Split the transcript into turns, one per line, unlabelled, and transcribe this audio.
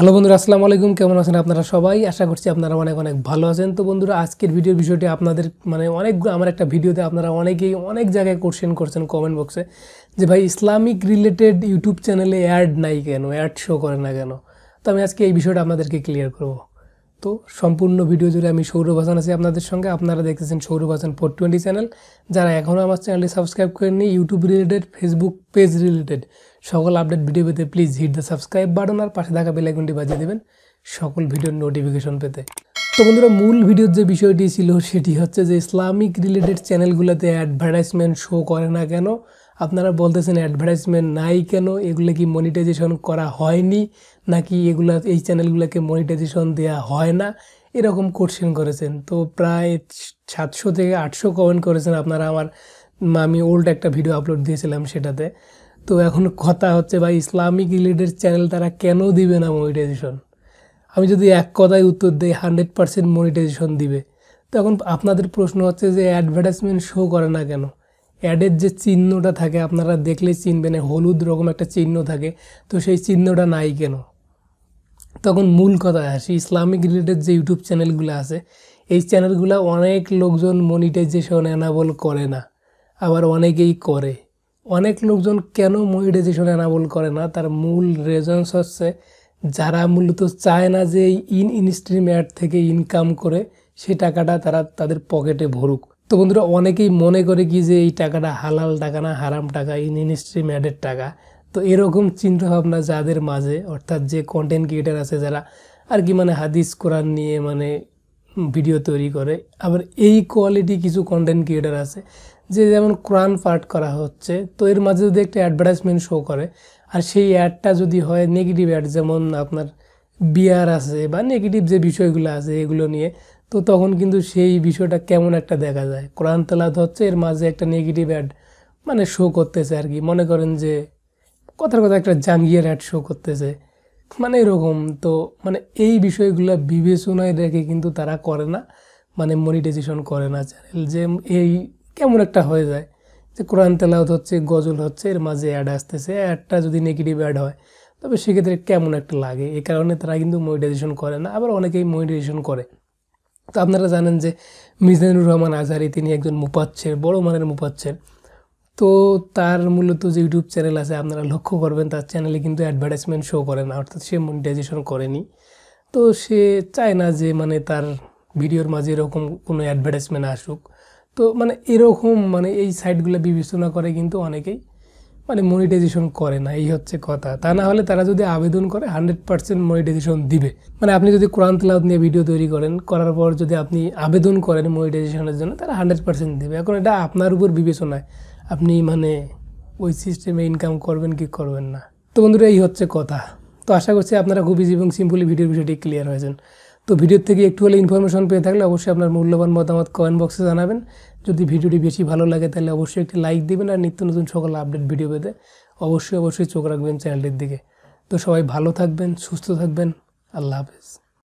hello বন্ধুরা আসসালামু আলাইকুম কেমন আছেন আপনারা সবাই আশা করছি আপনারা অনেক অনেক ভালো আছেন তো বন্ধুরা আজকের ভিডিওর বিষয়টি আপনাদের মানে অনেক আমার একটা ভিডিওতে আপনারা অনেকেই অনেক জায়গায় কোশ্চেন করছেন কমেন্ট বক্সে যে ভাই ইসলামিক রিলেটেড ইউটিউব চ্যানেলে অ্যাড নাই কেন অ্যাড শো করে না কেন তো আমি আজকে এই বিষয়টা আপনাদেরকে ক্লিয়ার করবো তো সম্পূর্ণ ভিডিও জুড়ে আমি সৌরভ হাসান আছি আপনাদের সঙ্গে আপনারা দেখতেছেন Sourav Hasan four twenty channel যারা এখনও আমার চ্যানেলটি সাবস্ক্রাইব করেননি YouTube related Facebook page related সকল আপডেট ভিডিও পেতে please hit the subscribe button আর পাশে থাকা বেলাইকনটি বাজিয়ে দেবেন সকল ভিডিওর নোটিফিকেশন পেতে তো বন্ধুরা মূল ভিডিওর যে বিষয়টি ছিল সেটি হচ্ছে যে ইসলামিক রিলেটেড চ্যানেলগুলোতে অ্যাডভার্টাইজমেন্ট শো করে না কেন আপনারা বলতেছেন অ্যাডভার্টাইজমেন্ট নাই কেন এগুলো কি মনিটাইজেশন করা হয়নি নাকি এগুলো এই চ্যানেলগুলোকে মনিটাইজেশন দেয়া হয় না এরকম কোশ্চেন করেছেন তো প্রায় সাতশো থেকে আটশো কমেন্ট করেছেন আপনারা আমার আমি ওল্ড একটা ভিডিও আপলোড দিয়েছিলাম সেটাতে তো এখন কথা হচ্ছে ভাই ইসলামিক রিলেটেড চ্যানেল তারা কেন দিবে না মনিটাইজেশন আমি যদি এক কথায় উত্তর দিই হান্ড্রেড পারসেন্ট মনিটাইজেশন দিবে তখন আপনাদের প্রশ্ন হচ্ছে যে অ্যাডভার্টাইজমেন্ট শো করে না কেন অ্যাডের যে চিহ্নটা থাকে আপনারা দেখলেই চিনবেন হলুদ রকম একটা চিহ্ন থাকে তো সেই চিহ্নটা নাই কেন তখন মূল কথায় আসি ইসলামিক রিলেটেড যে ইউটিউব চ্যানেলগুলো আছে এই চ্যানেলগুলো অনেক লোকজন মনিটাইজেশন অ্যানাবল করে না আবার অনেকেই করে অনেক লোকজন কেন মনিটাইজেশন অ্যানাবল করে না তার মূল রেজন্স হচ্ছে যারা মূলত চায় না যে ইন ইনস্ট্রিম অ্যাড থেকে ইনকাম করে সেই টাকাটা তারা তাদের পকেটে ভরুক তো বন্ধুরা অনেকেই মনে করে কি যে এই টাকাটা হালাল টাকা না হারাম টাকা ইন ইনস্ট্রিম অ্যাডের টাকা তো এরকম চিন্তাভাবনা যাদের মাঝে অর্থাৎ যে কন্টেন্ট ক্রিয়েটার আছে যারা আর কি মানে হাদিস কোরআন নিয়ে মানে ভিডিও তৈরি করে আবার এই কোয়ালিটি কিছু কন্টেন্ট ক্রিয়েটার আছে যে যেমন কোরআন পাঠ করা হচ্ছে তো এর মাঝে যদি একটা অ্যাডভার্টাইজমেন্ট শো করে আর সেই অ্যাডটা যদি হয় নেগেটিভ অ্যাড যেমন আপনার বিয়ার আছে বা নেগেটিভ যে বিষয়গুলো আছে এগুলো নিয়ে তো তখন কিন্তু সেই বিষয়টা কেমন একটা দেখা যায় কোরআন তেলাত হচ্ছে এর মাঝে একটা নেগেটিভ অ্যাড মানে শো করতেছে আর কি মনে করেন যে কথার কথা একটা জাঙ্গিয়ার অ্যাড শো করতেছে মানে এরকম তো মানে এই বিষয়গুলো বিবেচনায় রেখে কিন্তু তারা করে না মানে মনিটাইজেশন করে না চ্যানেল যে এই কেমন একটা হয়ে যায় যে কোরআন তেলাওত হচ্ছে গজল হচ্ছে এর মাঝে অ্যাড আসতেছে অ্যাডটা যদি নেগেটিভ অ্যাড হয় তবে সেক্ষেত্রে কেমন একটা লাগে এ কারণে তারা কিন্তু মনিটাইজেশন করে না আবার অনেকেই মনিটাইজেশন করে তো আপনারা জানেন যে মিজানুর রহমান আজহারি তিনি একজন মুপাচ্ছের বড় মানের মুপাচ্ছের তো তার মূলত যে ইউটিউব চ্যানেল আছে আপনারা লক্ষ্য করবেন তার চ্যানেলে কিন্তু অ্যাডভার্টাইজমেন্ট শো করে না অর্থাৎ সে মনিটাইজেশন করেনি তো সে চায় না যে মানে তার ভিডিওর মাঝে এরকম কোনো অ্যাডভার্টাইজমেন্ট আসুক তো মানে এরকম মানে এই সাইটগুলো বিবেচনা করে কিন্তু অনেকেই মানে মনিটাইজেশন করে না এই হচ্ছে কথা তা না হলে তারা যদি আবেদন করে হান্ড্রেড পার্সেন্ট মনিটাইজেশন দিবে মানে আপনি যদি কোরআন তেলাওত নিয়ে ভিডিও তৈরি করেন করার পর যদি আপনি আবেদন করেন মনিটাইজেশনের জন্য তারা হান্ড্রেড পার্সেন্ট দেবে এখন এটা আপনার উপর বিবেচনায় আপনি মানে ওই সিস্টেমে ইনকাম করবেন কি করবেন না তো বন্ধুরা এই হচ্ছে কথা তো আশা করছি আপনারা খুব ইজি এবং সিম্পলি ভিডিওর বিষয়টি ক্লিয়ার হয়েছেন তো ভিডিওর থেকে একটু হলে ইনফরমেশন পেয়ে থাকলে অবশ্যই আপনার মূল্যবান মতামত কমেন্ট বক্সে জানাবেন যদি ভিডিওটি বেশি ভালো লাগে তাহলে অবশ্যই একটি লাইক দেবেন আর নিত্য নতুন সকল আপডেট ভিডিও পেতে অবশ্যই অবশ্যই চোখ রাখবেন চ্যানেলটির দিকে তো সবাই ভালো থাকবেন সুস্থ থাকবেন আল্লাহ হাফেজ